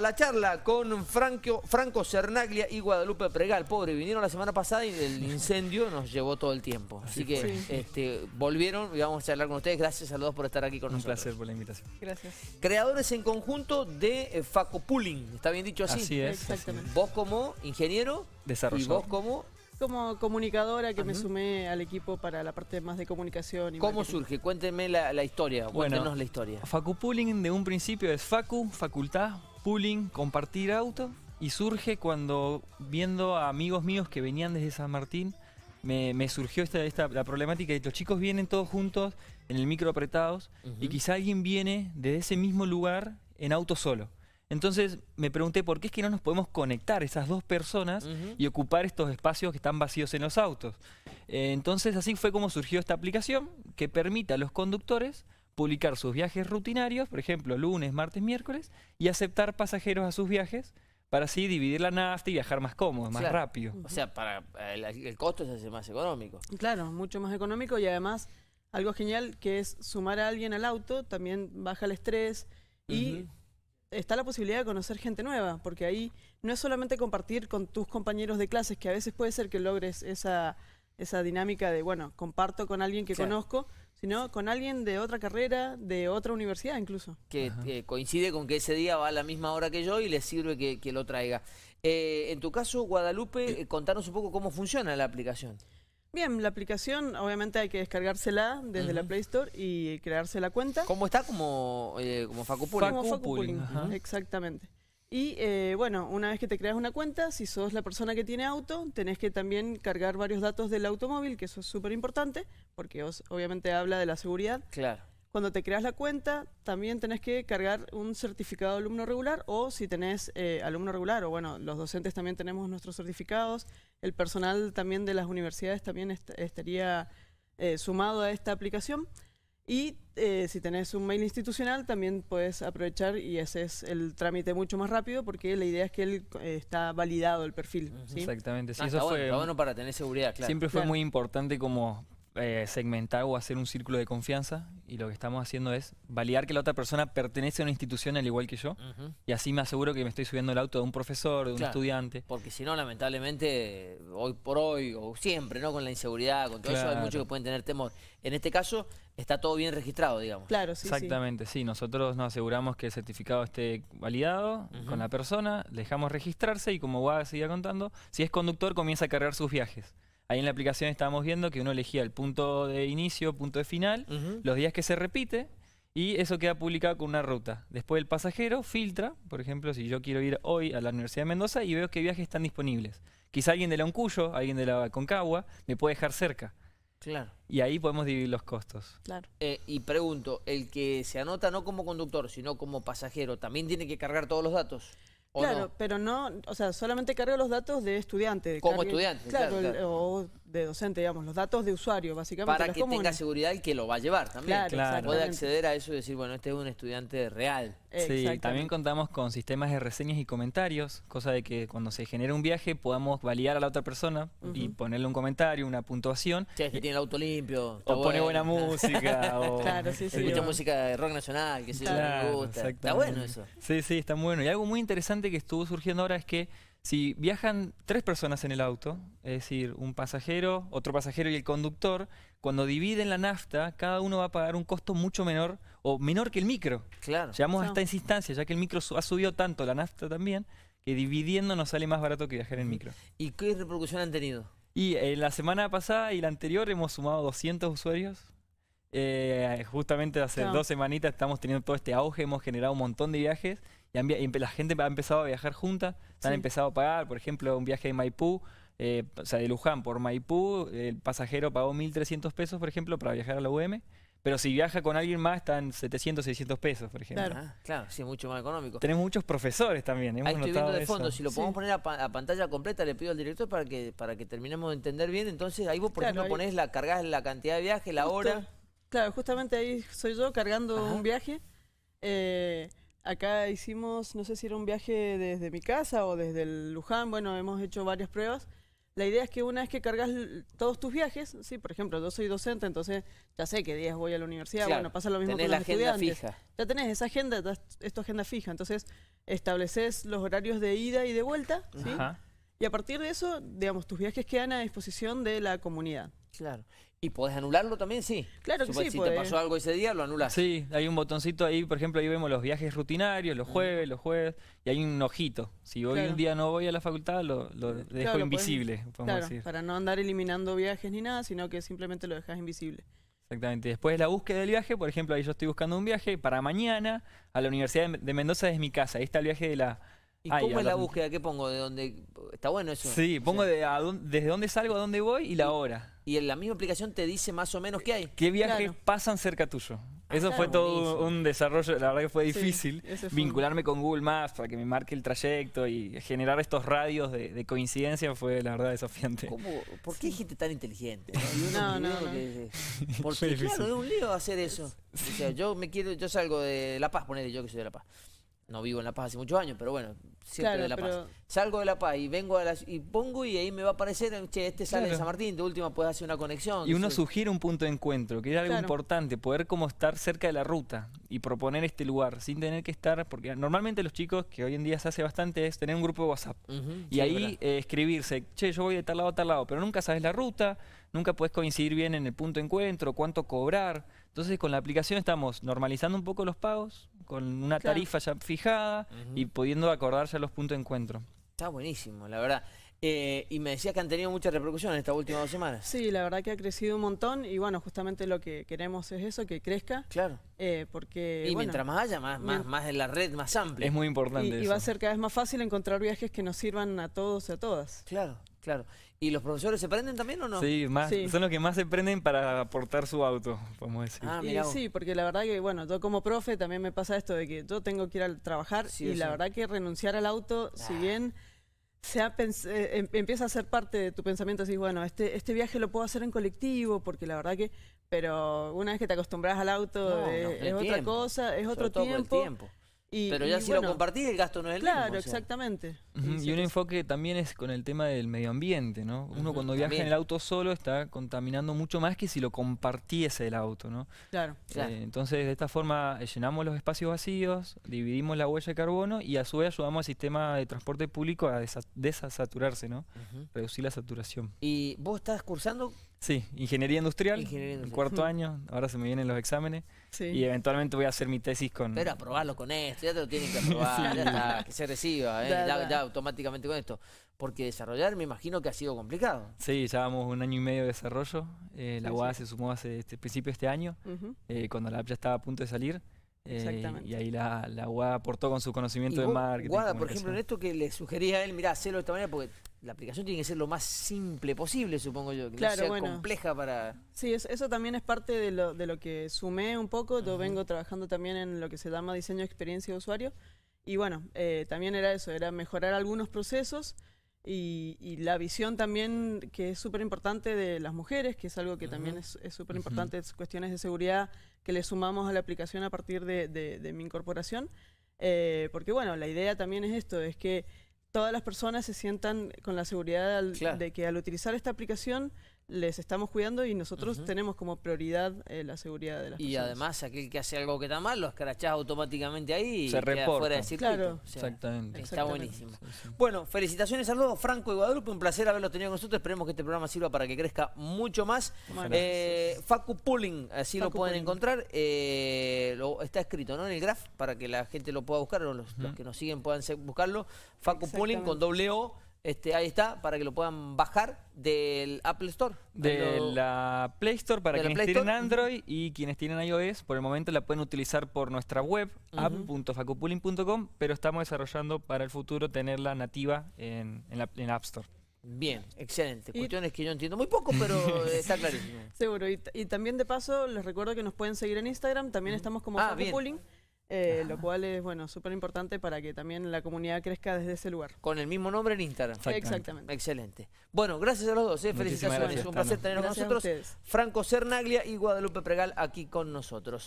la charla con Franco, Franco Cernaglia y Guadalupe Pregal. Pobre, vinieron la semana pasada y el incendio nos llevó todo el tiempo. Así que este, volvieron y vamos a charlar con ustedes. Gracias a los dos por estar aquí con nosotros. Un placer por la invitación. Gracias. Creadores en conjunto de eh, Facopooling, ¿está bien dicho así? Así es. Exactamente. Vos como ingeniero y vos como como comunicadora que me sumé al equipo para la parte más de comunicación. ¿Cómo surge? Cuéntenme la, historia, bueno, cuéntenos la historia. Facu Pooling de un principio es Facu, facultad, pooling, compartir auto. Y surge cuando, viendo a amigos míos que venían desde San Martín, me, surgió esta, la problemática de que los chicos vienen todos juntos en el micro apretados y quizá alguien viene desde ese mismo lugar en auto solo. Entonces me pregunté por qué es que no nos podemos conectar esas dos personas y ocupar estos espacios que están vacíos en los autos. Eh, entonces así fue como surgió esta aplicación que permite a los conductores publicar sus viajes rutinarios, por ejemplo, lunes, martes, miércoles, y aceptar pasajeros a sus viajes para así dividir la nafta y viajar más cómodo, más rápido. O sea, para el, costo es más económico. Claro, mucho más económico y además algo genial que es sumar a alguien al auto, también baja el estrés y está la posibilidad de conocer gente nueva, porque ahí no es solamente compartir con tus compañeros de clases, que a veces puede ser que logres esa, dinámica de, bueno, comparto con alguien que conozco, sino con alguien de otra carrera, de otra universidad incluso. Que eh, coincide con que ese día va a la misma hora que yo y le sirve que, lo traiga. Eh, en tu caso, Guadalupe, eh. contanos un poco cómo funciona la aplicación. Bien, la aplicación obviamente hay que descargársela desde la Play Store y crearse la cuenta. ¿Cómo está? Como, eh, como exactamente. Y eh, bueno, una vez que te creas una cuenta, si sos la persona que tiene auto, tenés que también cargar varios datos del automóvil, que eso es súper importante, porque os, obviamente habla de la seguridad. Claro. Cuando te creas la cuenta, también tenés que cargar un certificado de alumno regular o si tenés eh, alumno regular, o bueno, los docentes también tenemos nuestros certificados, el personal también de las universidades también estaría eh, sumado a esta aplicación. Y eh, si tenés un mail institucional, también puedes aprovechar y ese es el trámite mucho más rápido porque la idea es que él eh, está validado el perfil. Exactamente. Sí, ah, eso fue, bueno, para tener seguridad, claro. Siempre fue muy importante como eh, segmentar o hacer un círculo de confianza y lo que estamos haciendo es validar que la otra persona pertenece a una institución al igual que yo y así me aseguro que me estoy subiendo el auto de un profesor, de un estudiante. Porque si no, lamentablemente, hoy por hoy o siempre, ¿no? Con la inseguridad, con todo eso, hay muchos que pueden tener temor. En este caso, está todo bien registrado, digamos. Claro, sí. Exactamente, sí. Nosotros nos aseguramos que el certificado esté validado con la persona, dejamos registrarse y como a seguir contando, si es conductor comienza a cargar sus viajes. Ahí en la aplicación estábamos viendo que uno elegía el punto de inicio, punto de final, los días que se repite y eso queda publicado con una ruta. Después el pasajero filtra, por ejemplo, si yo quiero ir hoy a la Universidad de Mendoza y veo qué viajes están disponibles. Quizá alguien de la Uncuyo, alguien de la Concagua, me puede dejar cerca. Claro. Y ahí podemos dividir los costos. Claro. Eh, y pregunto, ¿el que se anota no como conductor, sino como pasajero, también tiene que cargar todos los datos? claro, pero no, o sea, solamente carga los datos de estudiante. Como estudiante, claro. O, de docente, digamos, los datos de usuario, básicamente. Para que tenga seguridad el que lo va a llevar también. Claro, claro. Puede acceder a eso y decir, bueno, este es un estudiante real. Eh, sí, también contamos con sistemas de reseñas y comentarios, cosa de que cuando se genera un viaje podamos validar a la otra persona y ponerle un comentario, una puntuación. Si es que tiene el auto limpio. O pone buena, música. o claro, sí, sí, Escucha música de rock nacional, que yo, le gusta. Está bueno eso. Sí, sí, está bueno. Y algo muy interesante que estuvo surgiendo ahora es que si viajan tres personas en el auto, es decir, un pasajero, otro pasajero y el conductor, cuando dividen la nafta, cada uno va a pagar un costo mucho menor o menor que el micro. Claro. Llegamos a esta instancia, ya que el micro ha subido tanto, la nafta también, que dividiendo nos sale más barato que viajar en micro. ¿Y qué repercusión han tenido? Y eh, la semana pasada y la anterior hemos sumado 200 usuarios. Eh, justamente hace dos semanitas estamos teniendo todo este auge, hemos generado un montón de viajes y, la gente ha empezado a viajar juntas han empezado a pagar, por ejemplo, un viaje de Maipú, eh, o sea, de Luján por Maipú, el pasajero pagó 1.300 pesos, por ejemplo, para viajar a la UM. Pero si viaja con alguien más, están 700, 600 pesos, por ejemplo. Claro, claro sí, mucho más económico. Tenemos muchos profesores también. Ahí estoy de fondo, si lo podemos poner a, pantalla completa, le pido al director para que, para que terminemos de entender bien. Entonces, ahí vos, por ejemplo, ponés la, cargás la cantidad de viaje, la hora. Claro, justamente ahí soy yo cargando un viaje. Eh, acá hicimos, no sé si era un viaje desde mi casa o desde el Luján, bueno, hemos hecho varias pruebas. La idea es que una vez que cargas todos tus viajes, sí, por ejemplo, yo soy docente, entonces ya sé qué días voy a la universidad, bueno, pasa lo mismo con los la agenda Fija. Ya tenés esa agenda, es tu agenda fija, entonces estableces los horarios de ida y de vuelta, ¿sí? Y a partir de eso, digamos, tus viajes quedan a disposición de la comunidad. Claro. ¿Y podés anularlo también? Sí. Claro que sí. Si te pues. pasó algo ese día, lo anulas. Sí, hay un botoncito ahí, por ejemplo, ahí vemos los viajes rutinarios, los jueves, los jueves, y hay un ojito. Si hoy un día no voy a la facultad, lo, dejo invisible, podemos decir. Para no andar eliminando viajes ni nada, sino que simplemente lo dejas invisible. Exactamente. Después la búsqueda del viaje, por ejemplo, ahí yo estoy buscando un viaje para mañana a la Universidad de Mendoza es mi casa. Ahí está el viaje de la, ¿Y cómo es la búsqueda? ¿Qué pongo? ¿De dónde? Está bueno eso. Sí, pongo de, desde dónde salgo, a dónde voy y la hora y en la misma aplicación te dice más o menos qué hay. ¿Qué viajes pasan cerca tuyo? Ah, eso fue todo un desarrollo, la verdad que fue difícil vincularme con Google Maps para que me marque el trayecto y generar estos radios de, coincidencia fue la verdad desafiante. ¿Por qué gente tan inteligente? No, no, no, porque eh, claro, es un lío hacer eso. yo me quiero, yo salgo de La Paz, ponele yo que soy de La Paz. No vivo en La Paz hace muchos años, pero bueno, Salgo de La Paz y vengo a y pongo y ahí me va a aparecer, este sale de San Martín, de última puedes hacer una conexión. Y uno sugiere un punto de encuentro, que es algo importante, poder como estar cerca de la ruta y proponer este lugar sin tener que estar, porque normalmente los chicos, que hoy en día se hace bastante, es tener un grupo de WhatsApp y ahí eh, escribirse, che, yo voy de tal lado a tal lado, pero nunca sabes la ruta, nunca puedes coincidir bien en el punto de encuentro, cuánto cobrar. Entonces con la aplicación estamos normalizando un poco los pagos, con una tarifa ya fijada y pudiendo acordar los puntos de encuentro. Está buenísimo, la verdad. Eh, y me decías que han tenido muchas repercusiones en estas últimas dos semanas. Sí, la verdad que ha crecido un montón y bueno, justamente lo que queremos es eso, que crezca. Claro. Eh, porque, y mientras más haya, más, más, más en la red, más amplia. Es muy importante. y va a ser cada vez más fácil encontrar viajes que nos sirvan a todos y a todas. Claro. Claro. ¿Y los profesores se prenden también o no? Sí, más, son los que más se prenden para aportar su auto, podemos decir. Ah, sí, porque la verdad que, bueno, yo como profe también me pasa esto de que yo tengo que ir a trabajar y la verdad que renunciar al auto, ah. si bien se eh, em-, empieza a ser parte de tu pensamiento, así, bueno, este, este viaje lo puedo hacer en colectivo, porque la verdad que, pero una vez que te acostumbras al auto eh, es, otra cosa, es otro tiempo. Pero ya si lo compartís, el gasto no es el claro, mismo. Claro, exactamente. Y un enfoque también es con el tema del medio ambiente, ¿no? Uno cuando viaja en el auto solo está contaminando mucho más que si lo compartiese el auto, ¿no? Claro. Eh, entonces, de esta forma, eh, llenamos los espacios vacíos, dividimos la huella de carbono y a su vez ayudamos al sistema de transporte público a desasaturarse, ¿no? Reducir la saturación. ¿Y vos estás cursando Sí, ingeniería industrial, cuarto año, ahora se me vienen los exámenes y eventualmente voy a hacer mi tesis con... Pero aprobarlo con esto, ya te lo tienes que aprobar, que se reciba, ¿eh? Ya, automáticamente con esto. Porque desarrollar me imagino que ha sido complicado. Sí, llevamos un año y medio de desarrollo, eh, la UAD se sumó hace este, principio de este año, eh, cuando la app ya estaba a punto de salir. Eh, y ahí la, la UADA aportó con su conocimiento de marketing. UADA, por ejemplo, en esto que le sugería a él, mirá, hacelo de esta manera porque la aplicación tiene que ser lo más simple posible, supongo yo, que claro, no sea compleja para... Sí, eso también es parte de lo, de lo que sumé un poco, yo vengo trabajando también en lo que se llama diseño de experiencia de usuario, y bueno, eh, también era eso, era mejorar algunos procesos y, la visión también que es súper importante de las mujeres, que es algo que también es súper importante, cuestiones de seguridad que le sumamos a la aplicación a partir de, de, mi incorporación, eh, porque bueno, la idea también es esto, es que todas las personas se sientan con la seguridad de que al utilizar esta aplicación les estamos cuidando y nosotros tenemos como prioridad eh, la seguridad de las personas. Y además, aquel que hace algo que está mal, lo escrachás automáticamente ahí y Se queda fuera del circuito. Claro. Exactamente. Está buenísimo. Bueno, felicitaciones, saludos Franco y un placer haberlo tenido con nosotros. Esperemos que este programa sirva para que crezca mucho más. Eh, Facu Pulling, así lo pueden encontrar. Eh, está escrito ¿no? en el graph para que la gente lo pueda buscar o los, que nos siguen puedan buscarlo. Facu Pulling con doble O este, ahí está, para que lo puedan bajar del Apple Store. De la Play Store para quienes tienen Android y quienes tienen iOS. Por el momento la pueden utilizar por nuestra web, uh pero estamos desarrollando para el futuro tenerla nativa en, la, App Store. Bien, excelente. Cuestiones que yo entiendo muy poco, pero está clarísimo. Seguro. Y, también de paso les recuerdo que nos pueden seguir en Instagram. También estamos como ah, eh, lo ah. cual es bueno súper importante para que también la comunidad crezca desde ese lugar. Con el mismo nombre en Instagram. Exactamente. Excelente. Bueno, gracias a los dos. Eh, felicitaciones. Un placer tenerlos con nosotros. Franco Cernaglia y Guadalupe Pregal aquí con nosotros.